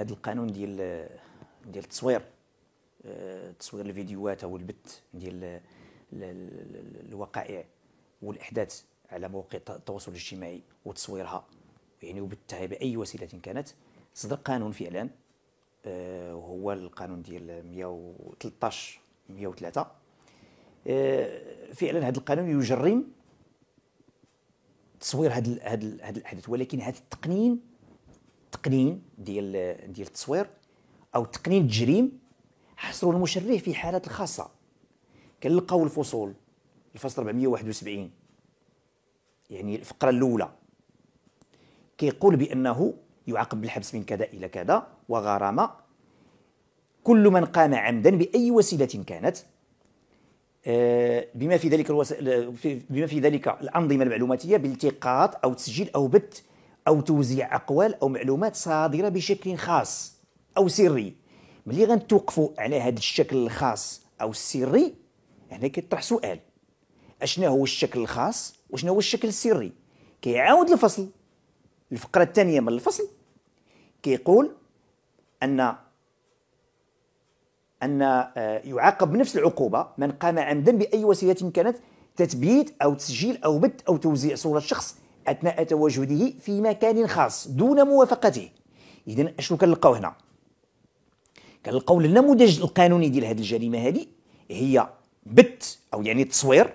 هذا القانون ديال ديال التصوير آه، تصوير الفيديوهات او البث ديال الوقائع والاحداث على مواقع التواصل الاجتماعي وتصويرها يعني وبثها باي وسيله كانت صدر قانون فعلا آه، هو القانون ديال 113 103 فعلا هذا القانون يجرم تصوير هذا هذا الاحداث ولكن هذا التقنين التقنين ديال ديال التصوير او تقنين التجريم حصروا المشرع في حالات الخاصه كنلقاو الفصول الفصل 471 يعني الفقره الاولى كيقول بانه يعاقب بالحبس من كذا الى كذا وغرامه كل من قام عمدا باي وسيله كانت آه، بما في ذلك الوس... بما في ذلك الانظمه المعلوماتيه بالتقاط او تسجيل او بث او توزيع اقوال او معلومات صادره بشكل خاص او سري ملي غنتوقفوا على هذا الشكل الخاص او السري هنا كيطرح سؤال اشنا هو الشكل الخاص وشنو هو الشكل السري كيعاود الفصل الفقره الثانيه من الفصل كيقول ان ان آه، يعاقب بنفس العقوبه من قام عمدا باي وسيله كانت تثبيت او تسجيل او بث او توزيع صوره شخص أثناء تواجده في مكان خاص دون موافقته إذا أشنو كنلقاو هنا كنلقاو النموذج القانوني ديال هذه الجريمة هذه هي بت أو يعني التصوير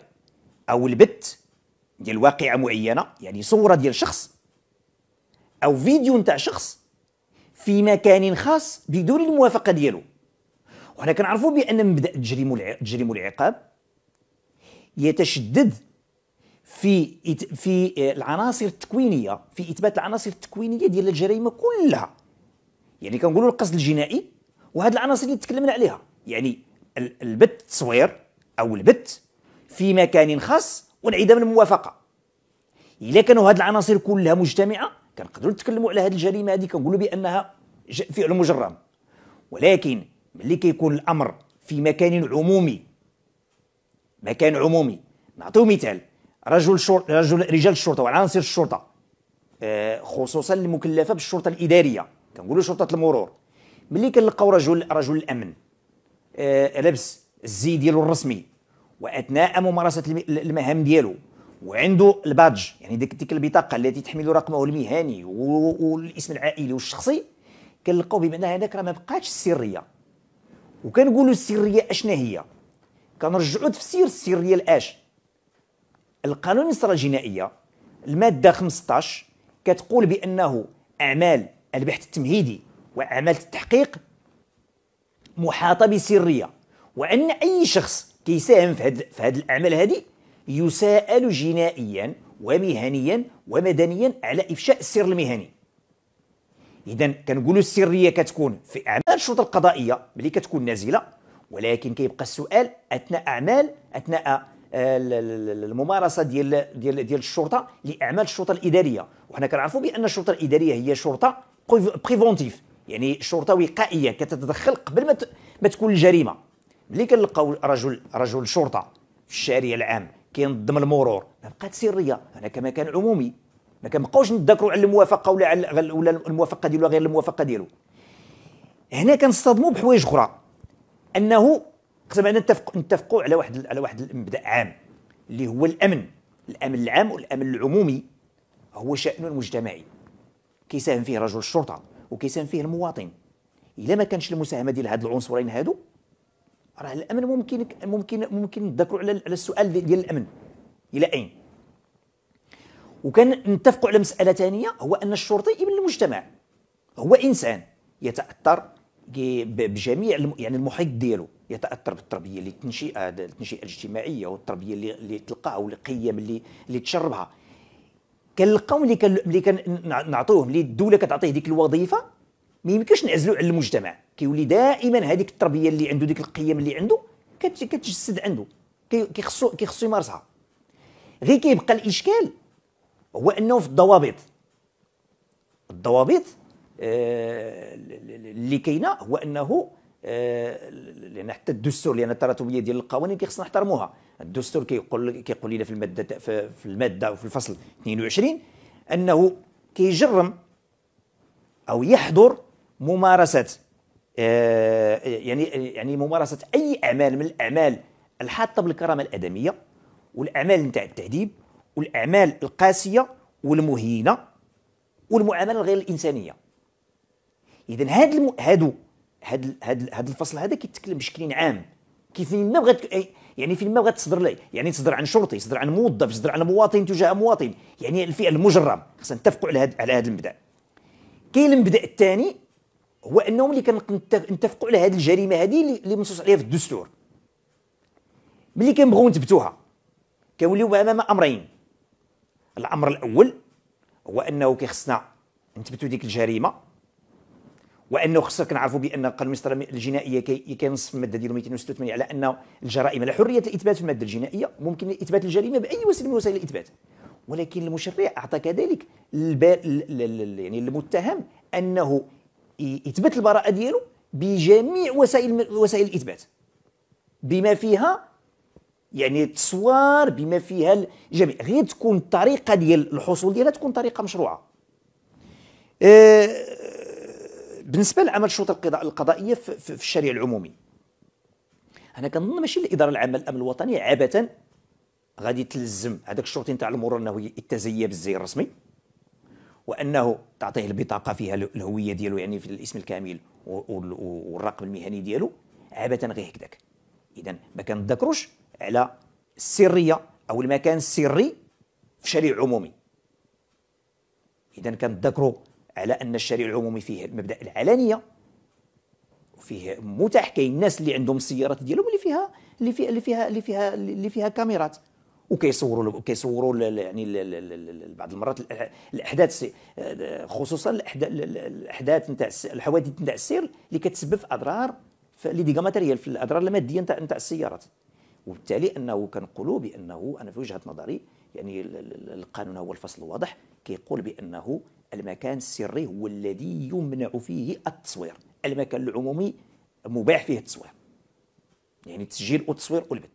أو البت ديال واقعة معينة يعني صورة ديال شخص أو فيديو نتاع شخص في مكان خاص بدون الموافقة ديالو وحنا كنعرفوا بأن مبدأ التجريم العقاب يتشدد في في آه، العناصر التكوينيه في اثبات العناصر التكوينيه ديال الجريمه كلها يعني كنقولوا القصد الجنائي وهاد العناصر اللي تكلمنا عليها يعني البت التصوير او البت في مكان خاص وانعدام الموافقه الا كانوا هاد العناصر كلها مجتمعه كنقدروا نتكلموا على هاد الجريمه هذه كنقولوا بانها فعل مجرم ولكن ملي كيكون الامر في مكان عمومي مكان عمومي نعطيو مثال رجل شرط رجل رجال الشرطه وعناصر الشرطه آه، خصوصا المكلفه بالشرطه الاداريه كنقولوا شرطه المرور ملي كنلقاو رجل رجل الامن آه، لبس الزي ديالو الرسمي واثناء ممارسه المهام ديالو وعنده البادج يعني ديك ديك البطاقه التي تحمل رقمه المهني والاسم العائلي والشخصي كنلقاو بمعنى هذاك راه ما بقاتش السريه وكنقولوا السريه اشنا هي كنرجعوا تفسير السريه لاش القانون الاسره الجنائية المادة 15 كتقول بأنه أعمال البحث التمهيدي وأعمال التحقيق محاطة بسرية وأن أي شخص كيساهم في هذه هاد الأعمال هذه يساءل جنائيا ومهنيا ومدنيا على إفشاء السر المهني إذا كنقولوا السرية كتكون في أعمال الشرطة القضائية ملي كتكون نازلة ولكن كيبقى السؤال أثناء أعمال أثناء الممارسه ديال ديال ديال الشرطه لاعمال الشرطه الاداريه وحنا كنعرفوا بان الشرطه الاداريه هي شرطه بريفونتيف يعني شرطه وقائيه كتتدخل قبل ما ما تكون الجريمه ملي كنلقاو رجل رجل شرطه في الشارع العام كينظم المرور ما بقات سريه هنا كما كان عمومي ما كنبقاوش نتذكروا على الموافقه ولا على ولا الموافقه ديالو غير الموافقه ديالو هنا كنصطدموا بحوايج اخرى انه قسم علينا نتفق نتفقوا على واحد على واحد المبدا عام اللي هو الامن الامن العام والامن العمومي هو شان مجتمعي كيساهم فيه رجل الشرطه وكيساهم فيه المواطن الا ما كانش المساهمه ديال هاد العنصرين هادو راه الامن ممكن ممكن ممكن نذكروا على السؤال ديال الامن الى اين وكان نتفقوا على مساله ثانيه هو ان الشرطي ابن المجتمع هو انسان يتاثر بجميع يعني المحيط ديالو يتاثر بالتربيه اللي التنشئه التنشئه الاجتماعيه والتربيه اللي اللي تلقاها والقيم اللي اللي تشربها كنلقاو ملي كان ملي كنعطيوه اللي الدوله كتعطيه ديك الوظيفه ما يمكنش نعزلو على المجتمع كيولي دائما هذيك التربيه اللي عنده ديك القيم اللي عنده كتجسد عنده كيخصو كيخصو يمارسها غير كيبقى الاشكال هو انه في الضوابط الضوابط آه، اللي كاينه هو انه آه، لان حتى الدستور لان التراتبيه ديال القوانين كيخصنا نحترموها الدستور كيقول كيقول لنا في الماده في الماده وفي الفصل 22 انه كيجرم او يحظر ممارسه آه، يعني يعني ممارسه اي اعمال من الاعمال الحاطه بالكرامه الادميه والاعمال نتاع التعذيب والاعمال القاسيه والمهينه والمعامله الغير الانسانيه اذا هاد الم... هادو هاد هاد هاد الفصل هذا كيتكلم بشكل عام كيف ما بغات يعني فين ما بغات تصدر لي يعني تصدر عن شرطي تصدر عن موظف تصدر عن مواطن تجاه مواطن يعني الفعل المجرم خصنا نتفقوا على هاد على هذا المبدا كاين المبدا الثاني هو انهم اللي كنتفقوا على هذه الجريمه هذه اللي منصوص عليها في الدستور ملي كنبغيو نثبتوها كنوليو امام امرين الامر الاول هو انه كيخصنا نثبتوا ديك الجريمه وانه خصنا كنعرفوا بان القانون المسطره الجنائيه كينص في الماده ديالو 286 على ان الجرائم على حريه الاثبات في الماده الجنائيه ممكن اثبات الجريمه باي وسيله من وسائل الاثبات ولكن المشرع اعطى كذلك يعني المتهم انه يثبت البراءه ديالو بجميع وسائل وسائل الاثبات بما فيها يعني التصوير بما فيها الجميع غير تكون الطريقه ديال الحصول ديالها تكون طريقه مشروعه أه بالنسبه لعمل الشروط القضائيه في الشريعه العمومي انا كنظن ماشي الاداره العامه للامن الوطني عبثا غادي تلزم هذاك الشرطي نتاع المرور انه يتزيى بالزي الرسمي وانه تعطيه البطاقه فيها الهويه ديالو يعني في الاسم الكامل والرقم المهني ديالو عبثا غير هكذاك اذا ما كنذكروش على السريه او المكان السري في شريع عمومي اذا كنذكروا على أن الشارع العمومي فيه مبدأ العلانية وفيه متاح كاين الناس اللي عندهم السيارات ديالهم اللي فيها اللي فيها اللي فيها اللي فيها, اللي فيها كاميرات وكيصوروا كيصوروا يعني بعض المرات الاحداث خصوصا الاحداث نتاع الحوادث نتاع السير اللي كتسبب في اضرار لي ديغا ماتيريال في الاضرار الماديه نتاع نتاع السيارات وبالتالي انه كنقولوا بانه انا في وجهه نظري يعني القانون هو الفصل الواضح كيقول بانه المكان السري هو الذي يمنع فيه التصوير المكان العمومي مباح فيه التصوير يعني التسجيل وتصوير والبت